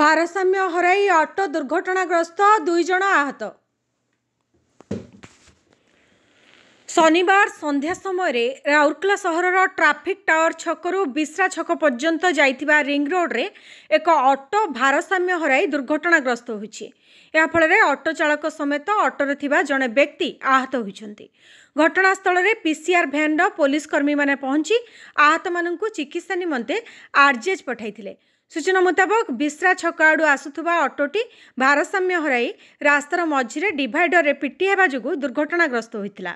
ଭାରସାମ୍ୟ ହରାଇ ଅଟୋ ଦୁର୍ଘଟଣାଗ୍ରସ୍ତ ଦୁଇ ଜଣ ଆହତ শনিবার সন্ধ্যা সময় রাউরকেলা সহরর ট্রাফিক টাওয়ার ছকর বিশ্রা ছক পর্যন্ত যাই রিং রোডে এক অটো ভারসাম্য হরাই দুর্ঘটনাগ্রস্ত হয়েছে এফলে অটো চালক সমেত অটোরে থাকা জনে ব্যক্তি আহত হয়েছেন ঘটনাস্থলের পিসিআর ভ্যানর পুলিশ কর্মী মানে পৌঁছি আহত মান চিকিৎসা নিমন্তে আরজিএচ পঠাই সূচনা মুতাবক বিশ্রা ছক আড়ু আসুথিবা অটোটি ভারসাম্য হরাই রাস্তার মঝিরে ডিভাইডরে পিটি হওয়া যোগ দুর্ঘটনাগ্রস্ত হয়েছিল